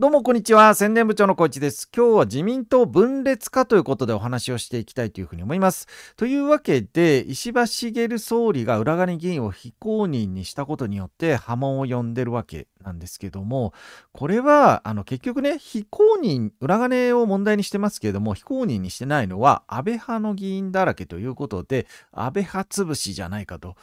どうもこんにちは。宣伝部長の小市です。今日は自民党分裂化ということでお話をしていきたいというふうに思います。というわけで、石破茂総理が裏金議員を非公認にしたことによって波紋を呼んでるわけなんですけども、これは、あの、結局ね、非公認、裏金を問題にしてますけれども、非公認にしてないのは安倍派の議員だらけということで、安倍派潰しじゃないかと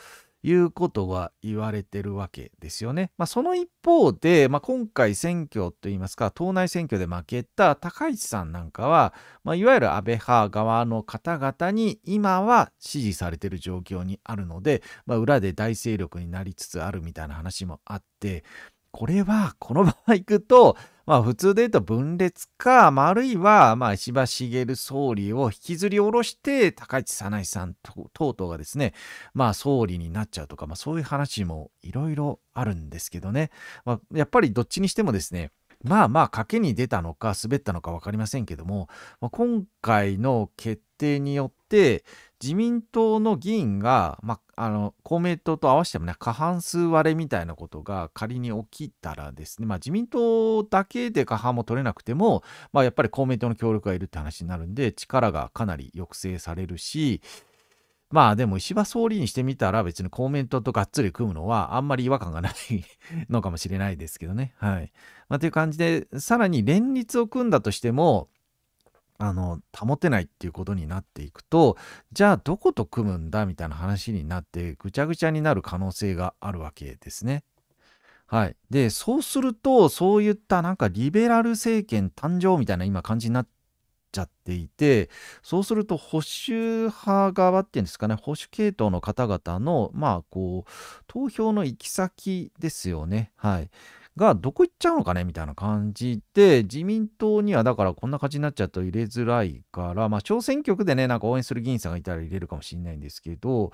いうことは言われてるわけですよね。まあ、その一方で、まあ、今回選挙といいますか党内選挙で負けた高市さんなんかは、まあ、いわゆる安倍派側の方々に今は支持されてる状況にあるので、まあ、裏で大勢力になりつつあるみたいな話もあってこれはこのままいくとまあ普通で言うと分裂か、まあ、あるいは、まあ石破茂総理を引きずり下ろして、高市早苗さんと、等々がですね、まあ総理になっちゃうとか、まあそういう話もいろいろあるんですけどね。まあ、やっぱりどっちにしてもですね、まあまあ賭けに出たのか滑ったのか分かりませんけども、まあ、今回の決定によっ、自民党の議員が、まあ、あの公明党と合わせてもね、過半数割れみたいなことが仮に起きたらですね、まあ、自民党だけで過半も取れなくても、まあ、やっぱり公明党の協力がいるって話になるんで、力がかなり抑制されるし、まあでも石破総理にしてみたら別に公明党とがっつり組むのはあんまり違和感がないのかもしれないですけどね。はい。まあ、という感じで、さらに連立を組んだとしても、あの保てないっていうことになっていくとじゃあどこと組むんだみたいな話になってぐちゃぐちゃになる可能性があるわけですね。はい、でそうするとそういったなんかリベラル政権誕生みたいな今感じになっちゃっていてそうすると保守派側っていうんですかね保守系統の方々のまあこう投票の行き先ですよね。はい、がどこ行っちゃうのかねみたいな感じで、自民党にはだからこんな感じになっちゃうと入れづらいから、まあ小選挙区でね、なんか応援する議員さんがいたら入れるかもしれないんですけど、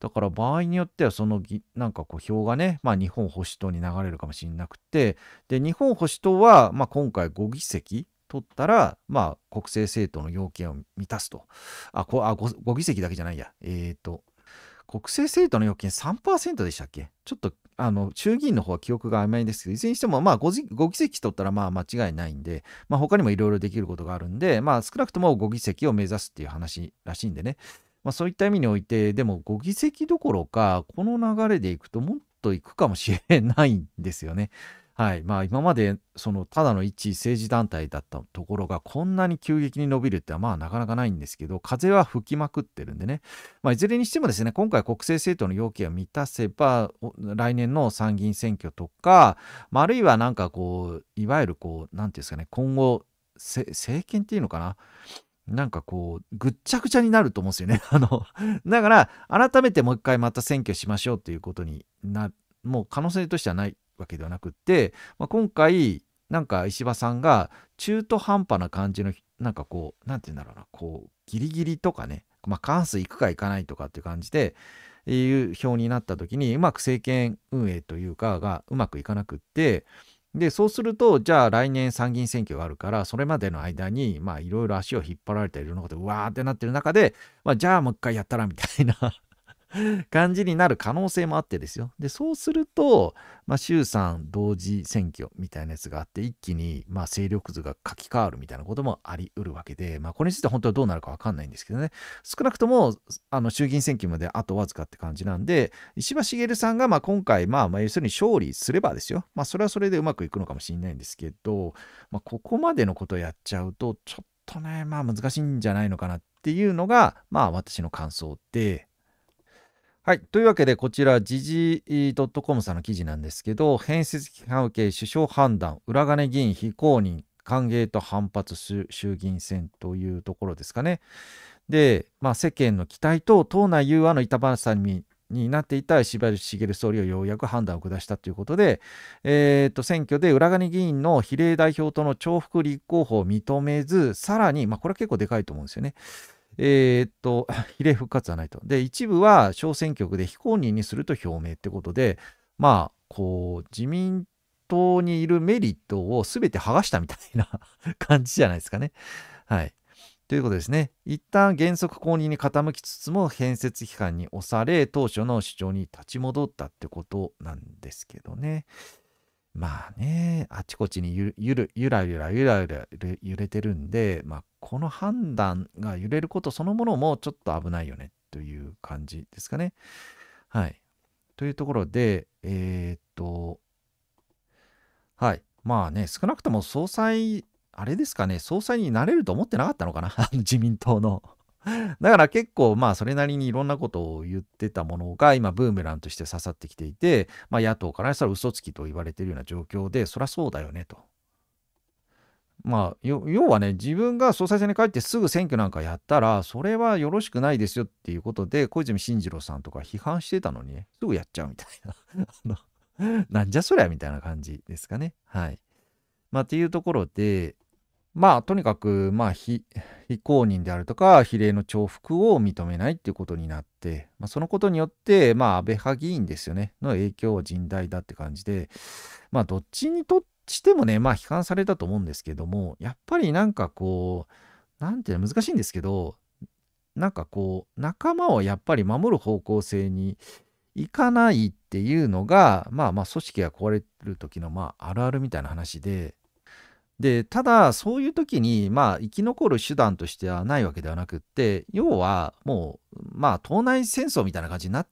だから場合によってはそのなんかこう票がね、まあ日本保守党に流れるかもしれなくて、で、日本保守党は、まあ今回5議席、取ったら、まあ、国政政党の要件を満たすと。あ、こあ 5, 5議席だけじゃないや。えっ、ー、と、国政政党の要件3%でしたっけちょっとあの衆議院の方は記憶が曖昧ですけどいずれにしてもまあ 5, 5議席取ったらまあ間違いないんで、まあ、他にもいろいろできることがあるんで、まあ、少なくとも5議席を目指すっていう話らしいんでね、まあ、そういった意味においてでも5議席どころかこの流れでいくともっといくかもしれないんですよね。はいまあ、今までそのただの一政治団体だったところがこんなに急激に伸びるってはまあなかなかないんですけど風は吹きまくってるんでね、まあ、いずれにしてもですね今回国政政党の要件を満たせば来年の参議院選挙とか、まあ、あるいはなんかこういわゆるこう何て言うんですかね今後政権っていうのかななんかこう、ぐっちゃぐちゃになると思うんですよね。あの、だから、改めてもう一回また選挙しましょうっていうことにな、もう可能性としてはないわけではなくって、まあ、今回なんか石破さんが中途半端な感じのなんかこう何て言うんだろうなこうギリギリとかねまあ関数いくかいかないとかっていう感じでいう表になった時にうまく政権運営というかがうまくいかなくってでそうするとじゃあ来年参議院選挙があるからそれまでの間にまあいろいろ足を引っ張られたりいろんなことうわーってなってる中で、まあ、じゃあもう一回やったらみたいな感じになる可能性もあってですよ。で、そうすると、まあ、衆参同時選挙みたいなやつがあって、一気に、まあ、勢力図が書き換わるみたいなこともあり得るわけで、まあ、これについて本当はどうなるかわかんないんですけどね、少なくとも、あの、衆議院選挙まであとわずかって感じなんで、石破茂さんが、まあ、今回、まあ、まあ、要するに勝利すればですよ。まあ、それはそれでうまくいくのかもしれないんですけど、まあ、ここまでのことをやっちゃうと、ちょっとね、まあ、難しいんじゃないのかなっていうのが、まあ、私の感想で、はい。というわけで、こちら、時ットコムさんの記事なんですけど、変質期間を受け、首相判断、裏金議員非公認、歓迎と反発衆議院選というところですかね。で、まあ、世間の期待と党内融和の板挟みになっていた石橋茂総理をようやく判断を下したということで、えー、と選挙で裏金議員の比例代表との重複立候補を認めず、さらに、まあ、これは結構でかいと思うんですよね。えー、っと、比 例復活はないと。で、一部は小選挙区で非公認にすると表明ってことで、まあ、こう、自民党にいるメリットを全て剥がしたみたいな 感じじゃないですかね。はい。ということですね。一旦原則公認に傾きつつも、建設機関に押され、当初の主張に立ち戻ったってことなんですけどね。まあね、あちこちにゆるゆらゆらゆらゆら揺れてるんで、まあ、この判断が揺れることそのものもちょっと危ないよねという感じですかね。はい。というところで、えー、っと、はい。まあね、少なくとも総裁、あれですかね、総裁になれると思ってなかったのかな、自民党の だから結構まあそれなりにいろんなことを言ってたものが今ブーメランとして刺さってきていて、まあ、野党からしたら嘘つきと言われてるような状況でそりゃそうだよねと。まあ、要はね自分が総裁選に帰ってすぐ選挙なんかやったらそれはよろしくないですよっていうことで小泉進次郎さんとか批判してたのに、ね、すぐやっちゃうみたいな なんじゃそりゃみたいな感じですかね。はいまあ、っていうところで、まあ、とにかく、まあ、非公認であるとか、比例の重複を認めないっていうことになって、まあ、そのことによって、まあ、安倍派議員ですよね、の影響は甚大だって感じで、まあ、どっちにとしてもね、まあ、批判されたと思うんですけども、やっぱりなんかこう、なんていうの、難しいんですけど、なんかこう、仲間をやっぱり守る方向性にいかないっていうのが、まあまあ、組織が壊れる時の、まあ、あるあるみたいな話で、でただそういう時にまあ生き残る手段としてはないわけではなくって要はもうまあ党内戦争みたいな感じになっ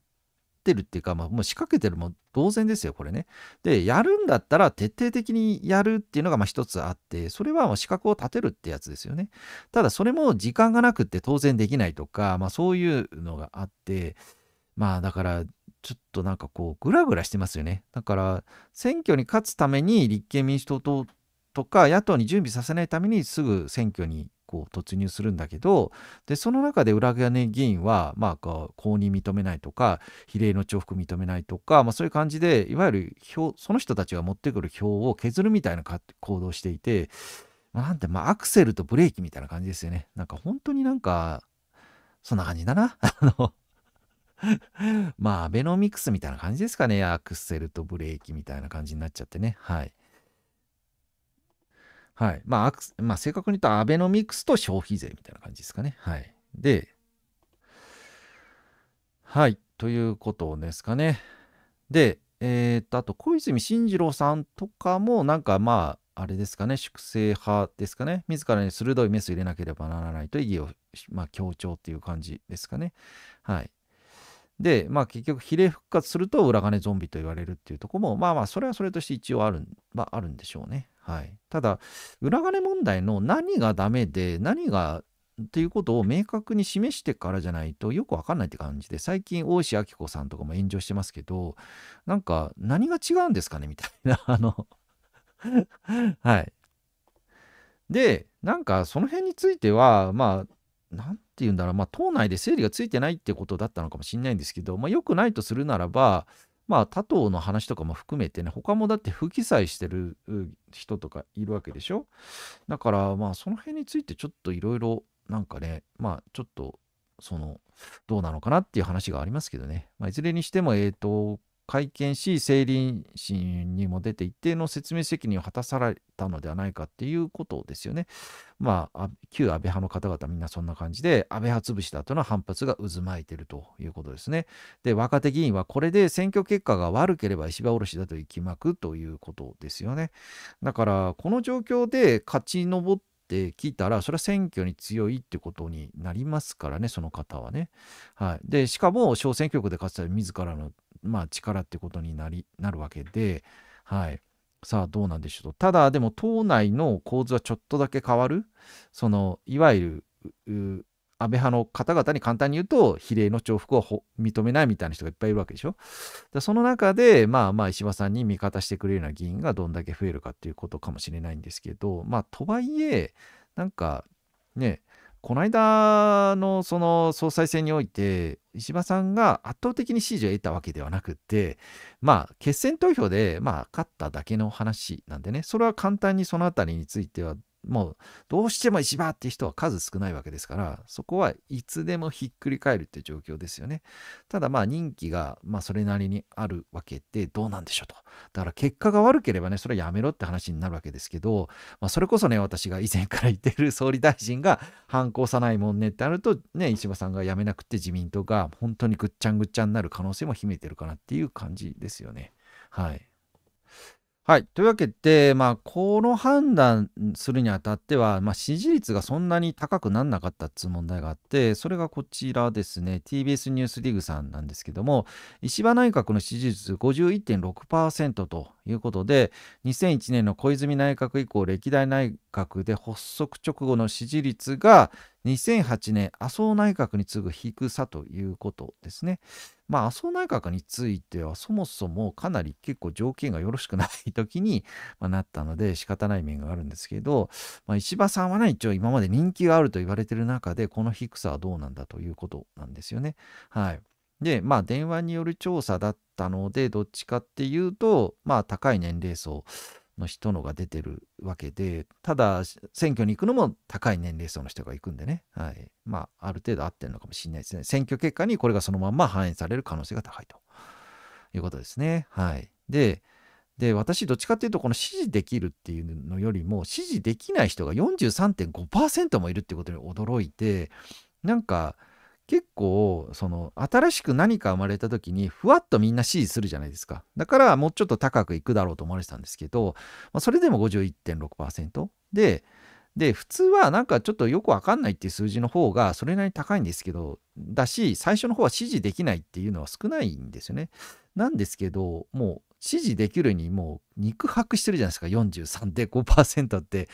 てるっていうか、まあ、もう仕掛けてるも同然ですよこれね。でやるんだったら徹底的にやるっていうのがまあ一つあってそれはもう資格を立てるってやつですよね。ただそれも時間がなくって当然できないとか、まあ、そういうのがあってまあだからちょっとなんかこうグラグラしてますよね。だから選挙に勝つために立憲民主党ととか野党に準備させないためにすぐ選挙にこう突入するんだけどでその中で裏金議員は、まあ、公認認めないとか比例の重複認めないとか、まあ、そういう感じでいわゆる票その人たちが持ってくる票を削るみたいな行動していて、まあ、なんて、まあ、アクセルとブレーキみたいな感じですよねなんか本当になんかそんな感じだな。あのまあ、アベノミクスみたいな感じですかね。アクセルとブレーキみたいな感じになっちゃってね。はい。はいまあ、まあ、正確に言うとアベノミクスと消費税みたいな感じですかね。はい、で、はい、ということですかね。で、えー、っと、あと小泉進次郎さんとかも、なんかまあ、あれですかね、粛清派ですかね、自らに鋭いメスを入れなければならないと意義を、まあ、強調っていう感じですかね。はい。で、まあ、結局比例復活すると裏金ゾンビと言われるっていうとこもまあまあそれはそれとして一応ある,、まあ、あるんでしょうね。はい、ただ裏金問題の何がダメで何がっていうことを明確に示してからじゃないとよくわかんないって感じで最近大石明子さんとかも炎上してますけどなんか何が違うんですかねみたいな あのはいでなんかその辺についてはまあ何て言うんだろう、まあ、党内で整理がついてないってことだったのかもしれないんですけど、まあ、良くないとするならば、まあ、他党の話とかも含めてね、他もだって不記載してる人とかいるわけでしょ。だから、まあ、その辺についてちょっといろいろ、なんかね、まあ、ちょっと、その、どうなのかなっていう話がありますけどね。まあ、いずれにしても、えっ、ー、と、会見し、成林審にも出て一定の説明責任を果たされたのではないかっていうことですよね。まあ、旧安倍派の方々みんなそんな感じで、安倍派潰しだというのは反発が渦巻いているということですね。で、若手議員はこれで選挙結果が悪ければ石破卸だと行きまくということですよね。だから、この状況で勝ち上ってっ聞いたら、それは選挙に強いってことになりますからね、その方はね。はい、でしかも小選挙区で勝つため自らのまあ、力ってことになりなるわけで、はい、さあどうなんでしょうとただでも党内の構図はちょっとだけ変わるそのいわゆる安倍派の方々に簡単に言うと比例の重複を認めないみたいな人がいっぱいいるわけでしょ。だその中でまあまあ石破さんに味方してくれるような議員がどんだけ増えるかっていうことかもしれないんですけどまあとはいえなんかねこの間のその総裁選において、石破さんが圧倒的に支持を得たわけではなくて、まあ、決選投票で、まあ、勝っただけの話なんでね、それは簡単にそのあたりについてはもうどうしても石破って人は数少ないわけですからそこはいつでもひっくり返るって状況ですよねただまあ任期がまあそれなりにあるわけでどうなんでしょうとだから結果が悪ければねそれはやめろって話になるわけですけど、まあ、それこそね私が以前から言ってる総理大臣が反抗さないもんねってなるとね石破さんが辞めなくて自民党が本当にぐっちゃんぐっちゃんになる可能性も秘めてるかなっていう感じですよねはい。はい。というわけで、まあ、この判断するにあたっては、まあ、支持率がそんなに高くならなかったという問題があって、それがこちらですね、TBS ニュースリーグさんなんですけども、石破内閣の支持率51.6%ということで、2001年の小泉内閣以降、歴代内閣で発足直後の支持率が、2008年麻生内閣に次ぐ低さということですね。まあ麻生内閣についてはそもそもかなり結構条件がよろしくない時に、まなったので仕方ない面があるんですけど、まあ、石破さんはね一応今まで人気があると言われてる中でこの低さはどうなんだということなんですよね。はい。でまあ電話による調査だったのでどっちかっていうとまあ高い年齢層。の人のが出てるわけで、ただ、選挙に行くのも高い年齢層の人が行くんでね、はい。まあ、ある程度合ってるのかもしれないですね。選挙結果にこれがそのまんま反映される可能性が高いということですね。はい。で、で、私、どっちかっていうと、この支持できるっていうのよりも、支持できない人が43.5%もいるってことに驚いて、なんか、結構その新しく何か生まれた時にふわっとみんな支持するじゃないですかだからもうちょっと高くいくだろうと思われてたんですけど、まあ、それでも51.6%でで普通はなんかちょっとよくわかんないっていう数字の方がそれなりに高いんですけどだし最初の方は支持できないっていうのは少ないんですよねなんですけどもう支持できるにもう肉薄してるじゃないですか43.5%って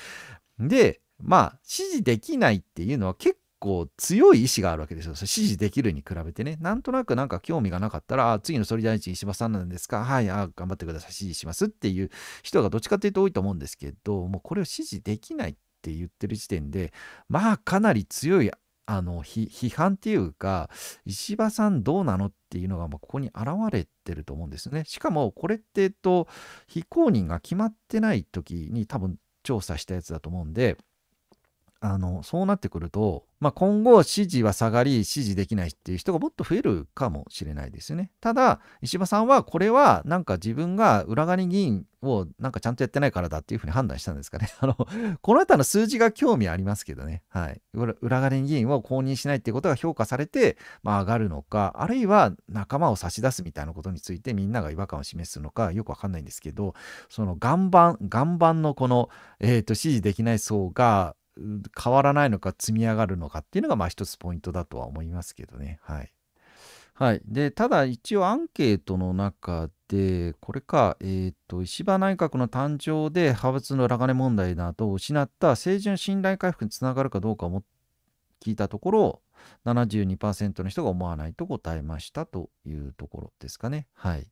でまあ支持できないっていうのは結構強い意志があるわけですよ。支持できるに比べてね。なんとなくなんか興味がなかったら、次の総理大臣石破さんなんですかはい、あ頑張ってください。支持しますっていう人がどっちかっていうと多いと思うんですけど、もうこれを支持できないって言ってる時点で、まあかなり強いあの批判っていうか石破さんどうなのっていうのがここに現れてると思うんですね。しかもこれってと非公認が決まってない時に多分調査したやつだと思うんであのそうなってくると、まあ、今後支持は下がり支持できないっていう人がもっと増えるかもしれないですよね。ただ石破さんはこれはなんか自分が裏金議員をなんかちゃんとやってないからだっていうふうに判断したんですかね。あのこの辺の数字が興味ありますけどね、はい、裏金議員を公認しないっていうことが評価されて、まあ、上がるのかあるいは仲間を差し出すみたいなことについてみんなが違和感を示すのかよくわかんないんですけどその岩盤岩盤のこの、えーと支持できない層が変わらないのか積み上がるのかっていうのがまあ一つポイントだとは思いますけどね。はい。はい、でただ一応アンケートの中でこれか、えーと、石破内閣の誕生で派閥の裏金問題などを失った政治の信頼回復につながるかどうかを聞いたところ72%の人が思わないと答えましたというところですかね。はい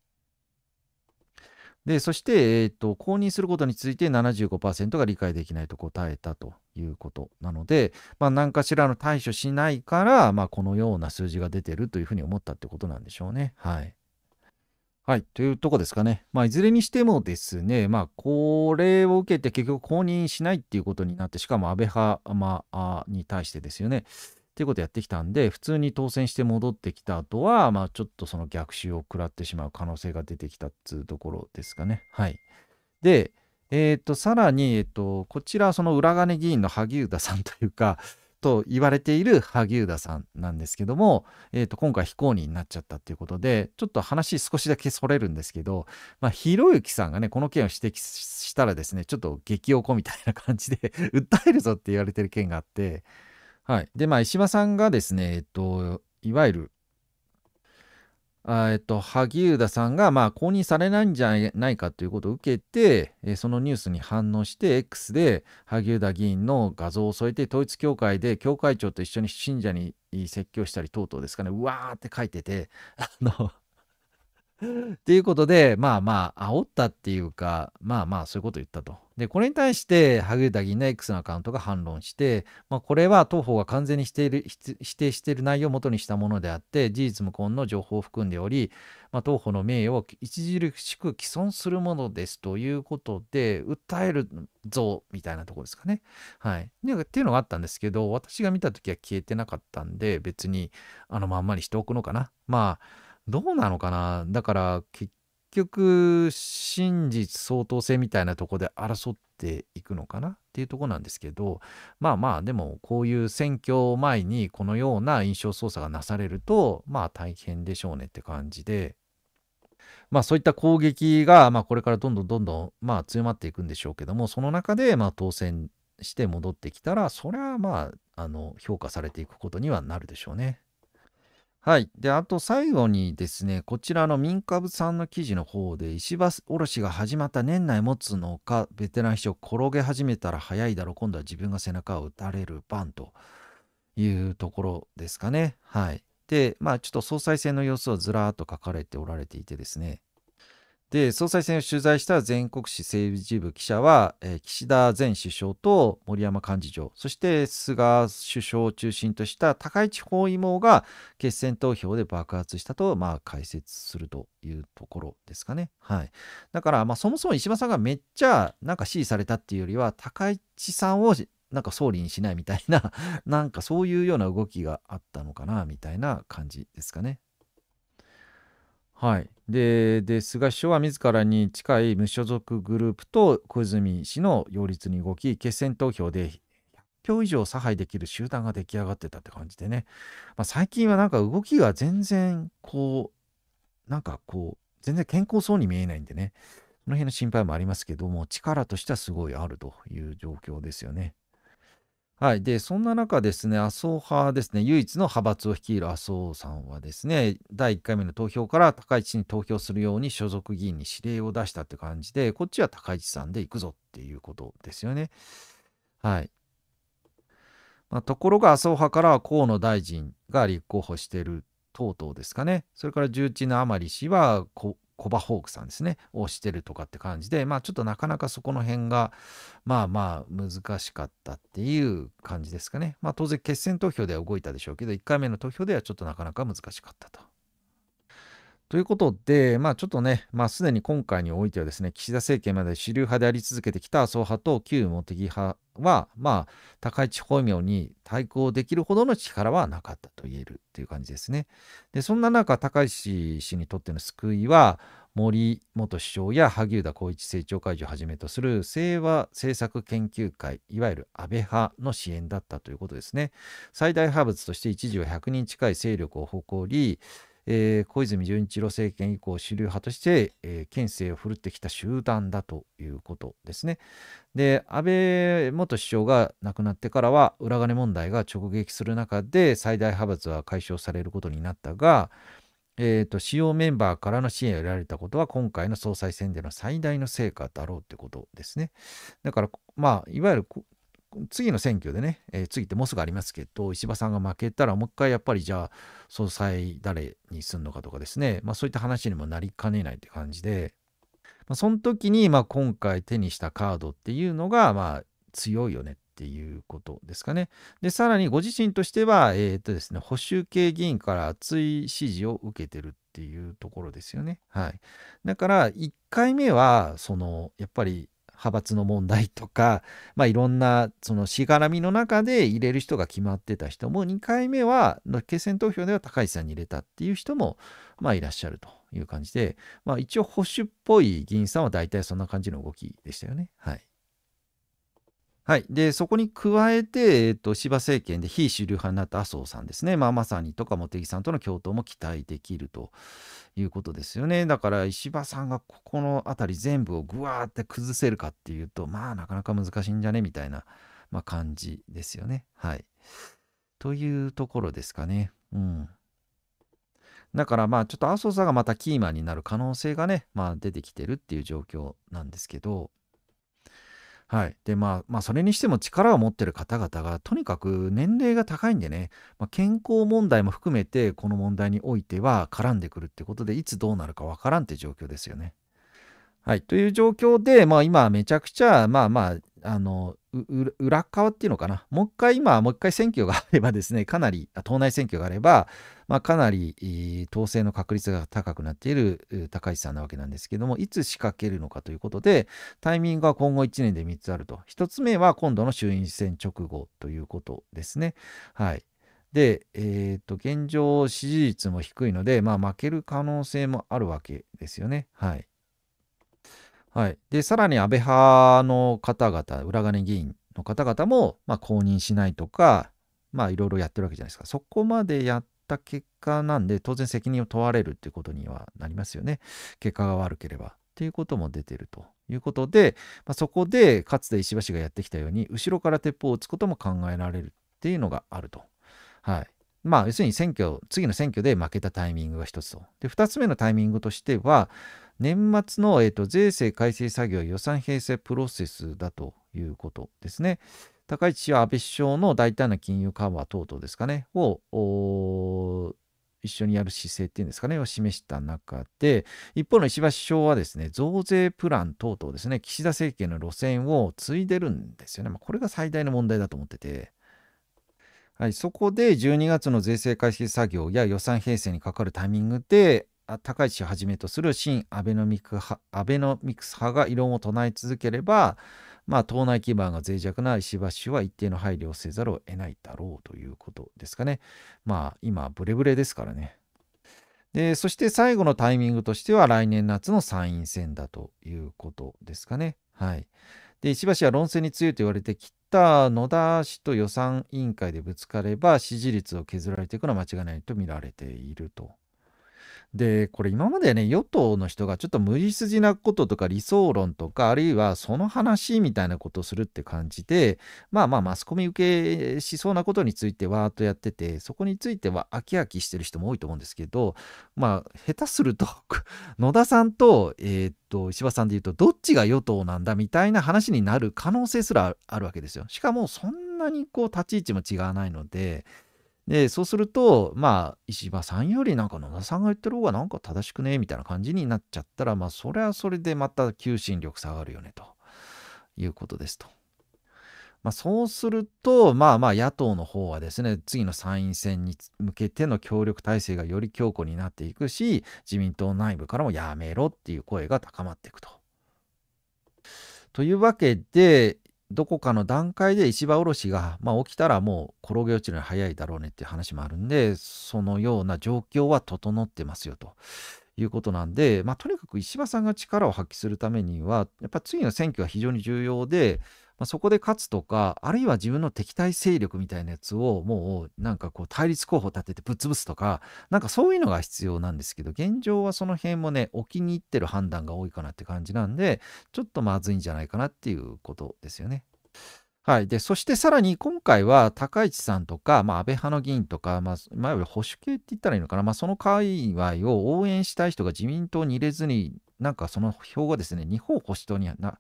でそして、えーと、公認することについて75%が理解できないと答えたということなので、まあ、何かしらの対処しないから、まあ、このような数字が出てるというふうに思ったってことなんでしょうね。はい、はい、というとこですかね。まあ、いずれにしてもですね、まあ、これを受けて結局公認しないっていうことになって、しかも安倍派、まあ、に対してですよね。っていうことやってきたんで普通に当選して戻ってきた後はまあちょっとその逆襲を食らってしまう可能性が出てきたっつうところですかねはいでえっ、ー、とさらにえっ、ー、とこちらその裏金議員の萩生田さんというか と言われている萩生田さんなんですけども、えー、と今回非公認になっちゃったっていうことでちょっと話少しだけそれるんですけど、まあ、ひろゆきさんがねこの件を指摘したらですねちょっと激おこみたいな感じで 訴えるぞって言われてる件があってはい。で、まあ、石破さんがですね、えっと、いわゆる、あえっと、萩生田さんが、まあ、公認されないんじゃないかということを受けて、えそのニュースに反応して、X で萩生田議員の画像を添えて、統一教会で教会長と一緒に信者に説教したり等々ですかね、うわーって書いてて、あのと いうことで、まあまあ、煽ったっていうか、まあまあ、そういうことを言ったと。で、これに対して、萩生田議員の X のアカウントが反論して、まあ、これは当方が完全にる否定している内容を元にしたものであって、事実無根の情報を含んでおり、まあ、当方の名誉を著しく毀損するものですということで、訴えるぞ、みたいなところですかね。はい。っていうのがあったんですけど、私が見たときは消えてなかったんで、別に、あの、まんまにしておくのかな。まあ、どうなのかなだから結局真実相当性みたいなとこで争っていくのかなっていうとこなんですけどまあまあでもこういう選挙前にこのような印象操作がなされるとまあ大変でしょうねって感じで。まあそういった攻撃が、まあ、これからどんどんどんどん、まあ、強まっていくんでしょうけどもその中で、まあ、当選して戻ってきたらそれはまああの評価されていくことにはなるでしょうね。はい。で、あと最後にですね、こちらの民株さんの記事の方で、石破卸が始まった年内持つのか、ベテラン秘書転げ始めたら早いだろう、今度は自分が背中を打たれる番というところですかね。はい。で、まあちょっと総裁選の様子をずらーっと書かれておられていてですね、で、総裁選を取材した全国紙政治部記者は、えー、岸田前首相と森山幹事長、そして菅首相を中心とした高市包囲網が決選投票で爆発したと、まあ、解説するというところですかね。はい。だから、まあ、そもそも石破さんがめっちゃ、なんか支持されたっていうよりは、高市さんをなんか総理にしないみたいな、なんかそういうような動きがあったのかな、みたいな感じですかね。はい。で菅首相は自らに近い無所属グループと小泉氏の擁立に動き決選投票で100票以上差配できる集団が出来上がってたって感じでね、まあ、最近はなんか動きが全然こうなんかこう全然健康そうに見えないんでねその辺の心配もありますけども力としてはすごいあるという状況ですよね。はい、でそんな中ですね、麻生派ですね、唯一の派閥を率いる麻生さんはですね、第1回目の投票から高市に投票するように所属議員に指令を出したって感じで、こっちは高市さんで行くぞっていうことですよね。はい。まあ、ところが麻生派からは河野大臣が立候補している等々ですかね、それから重鎮の甘利氏はコバホークさんですね、をしてるとかって感じで、まあちょっとなかなかそこの辺が、まあまあ難しかったっていう感じですかね。まあ当然決選投票では動いたでしょうけど、1回目の投票ではちょっとなかなか難しかったと。ということで、まあ、ちょっとね、まあ、すでに今回においてはですね、岸田政権まで主流派であり続けてきた麻生派と旧茂木派は、まあ、高市方明に対抗できるほどの力はなかったと言えるという感じですね。で、そんな中、高市氏にとっての救いは、森元首相や萩生田光一政調会長をはじめとする清和政策研究会、いわゆる安倍派の支援だったということですね。最大派閥として一時は100人近い勢力を誇り、えー、小泉純一郎政権以降主流派として、えー、県政を振るってきた集団だということですね。で安倍元首相が亡くなってからは裏金問題が直撃する中で最大派閥は解消されることになったが、えーと、主要メンバーからの支援を得られたことは今回の総裁選での最大の成果だろうということですね。だから、まあ、いわゆる次の選挙でね、えー、次ってもうすぐありますけど石破さんが負けたらもう一回やっぱりじゃあ総裁誰にすんのかとかですね、まあ、そういった話にもなりかねないって感じで、まあ、その時にまあ今回手にしたカードっていうのがまあ強いよねっていうことですかね。でさらにご自身としては、えっとですね、保守系議員から熱い支持を受けてるっていうところですよね。はい、だから1回目はそのやっぱり派閥の問題とか、まあ、いろんなそのしがらみの中で入れる人が決まってた人も2回目は決選投票では高市さんに入れたっていう人もまあいらっしゃるという感じで、まあ、一応保守っぽい議員さんは大体そんな感じの動きでしたよね。はいはい、でそこに加えて、えーと、司馬政権で非主流派になった麻生さんですね、まあ、まさにとか茂木さんとの共闘も期待できるということですよねだから石破さんがここの辺り全部をぐわーって崩せるかっていうとまあなかなか難しいんじゃねみたいな、まあ、感じですよね。はい、というところですかね。うんだからまあちょっと麻生さんがまたキーマンになる可能性がね、まあ、出てきてるっていう状況なんですけど、はい。で、まあ、まあ、それにしても力を持ってる方々が、とにかく年齢が高いんでね、まあ、健康問題も含めて、この問題においては絡んでくるってことで、いつどうなるかわからんって状況ですよね。はい。という状況で、まあ、今、めちゃくちゃ、まあまあ、あの、裏側っていうのかな、もう一回今、もう一回選挙があればですね、かなり、党内選挙があれば、まあ、かなり当選の確率が高くなっている高市さんなわけなんですけども、いつ仕掛けるのかということで、タイミングは今後1年で3つあると。1つ目は今度の衆院選直後ということですね。はい。で、えー、と、現状支持率も低いので、まあ、負ける可能性もあるわけですよね。はい。はい、でさらに安倍派の方々裏金議員の方々も、まあ、公認しないとかまあいろいろやってるわけじゃないですかそこまでやった結果なんで当然責任を問われるっていうことにはなりますよね結果が悪ければ。っていうことも出てるということで、まあ、そこでかつて石破氏がやってきたように後ろから鉄砲を撃つことも考えられるっていうのがあると。はい、まあ要するに選挙次の選挙で負けたタイミングが1つと。で2つ目のタイミングとしては年末の、えーと、税制改正作業予算編成プロセスだということですね。高市氏は安倍首相の大胆な金融緩和等々ですかね、を一緒にやる姿勢っていうんですかね、を示した中で、一方の石破首相はですね、増税プラン等々ですね、岸田政権の路線を継いでるんですよね。まあ、これが最大の問題だと思ってて。はい、そこで12月の税制改正作業や予算編成にかかるタイミングで、高市をはじめとする新アベノミクス派が異論を唱え続ければ、まあ、党内基盤が脆弱な石破氏は一定の配慮をせざるを得ないだろうということですかね。まあ、今、ブレブレですからね。で、そして最後のタイミングとしては来年夏の参院選だということですかね。はい。で、石破氏は論戦に強いと言われてきた野田氏と予算委員会でぶつかれば支持率を削られていくのは間違いないと見られているとでこれ今までね与党の人がちょっと無理筋なこととか理想論とかあるいはその話みたいなことをするって感じでまあまあマスコミ受けしそうなことについてわーっとやっててそこについては飽き飽きしてる人も多いと思うんですけどまあ下手すると 野田さんと,、えー、っと石破さんで言うとどっちが与党なんだみたいな話になる可能性すらあるわけですよ。しかもそんなにこう立ち位置も違わないので。で、そうすると、まあ、石破さんよりなんか野田さんが言ってる方がなんか正しくねみたいな感じになっちゃったら、まあ、それはそれでまた求心力下がるよね、ということですと。まあ、そうすると、まあまあ野党の方はですね、次の参院選に向けての協力体制がより強固になっていくし、自民党内部からもやめろっていう声が高まっていくと。というわけで、どこかの段階で石場卸が、まあ、起きたらもう転げ落ちるのは早いだろうねっていう話もあるんで、そのような状況は整ってますよと。いうことなんで、まあ、とにかく石破さんが力を発揮するためには、やっぱ次の選挙が非常に重要で、まあ、そこで勝つとか、あるいは自分の敵対勢力みたいなやつを、もうなんかこう対立候補立ててぶっ潰すとか、なんかそういうのが必要なんですけど、現状はその辺もね、置きに入ってる判断が多いかなって感じなんで、ちょっとまずいんじゃないかなっていうことですよね。はい、でそしてさらに今回は高市さんとか、まあ、安倍派の議員とか、まあ、前より保守系って言ったらいいのかな、まあ、その界隈を応援したい人が自民党に入れずに、なんかその票がですね、日本保守党にはな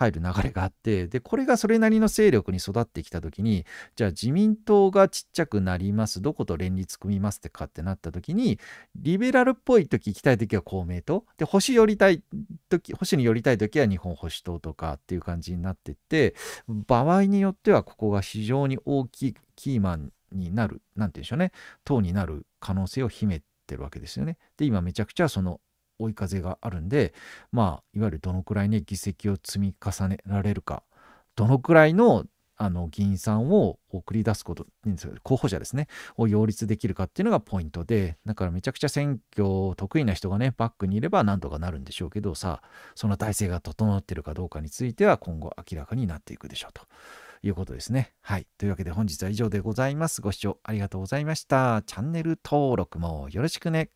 入る流れがあってでこれがそれなりの勢力に育ってきた時にじゃあ自民党がちっちゃくなりますどこと連立組みますってかってなった時にリベラルっぽい時行きたい時は公明党で保守寄りたい時星に寄りたい時は日本保守党とかっていう感じになってって場合によってはここが非常に大きいキーマンになる何て言うんでしょうね党になる可能性を秘めてるわけですよね。で今めちゃくちゃその追い風があるんで、まあ、いわゆるどのくらいね、議席を積み重ねられるか、どのくらいのあの議員さんを送り出すこと、候補者ですね、を擁立できるかっていうのがポイントで、だからめちゃくちゃ選挙得意な人がね、バックにいれば何とかなるんでしょうけどさ、その体制が整ってるかどうかについては今後明らかになっていくでしょうということですね。はい。というわけで本日は以上でございます。ご視聴ありがとうございました。チャンネル登録もよろしくね。